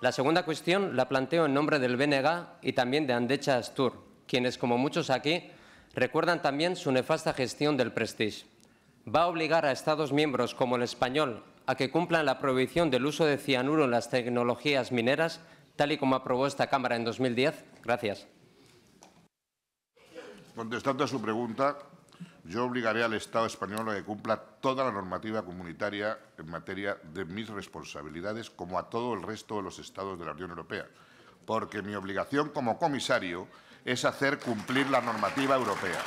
La segunda cuestión la planteo en nombre del BNG y también de Andecha Astur, quienes, como muchos aquí, recuerdan también su nefasta gestión del Prestige. ¿Va a obligar a Estados miembros como el español a que cumplan la prohibición del uso de cianuro en las tecnologías mineras, tal y como aprobó esta Cámara en 2010? Gracias. Contestando a su pregunta, yo obligaré al Estado español a que cumpla toda la normativa comunitaria en materia de mis responsabilidades, como a todo el resto de los Estados de la Unión Europea, porque mi obligación como comisario es hacer cumplir la normativa europea.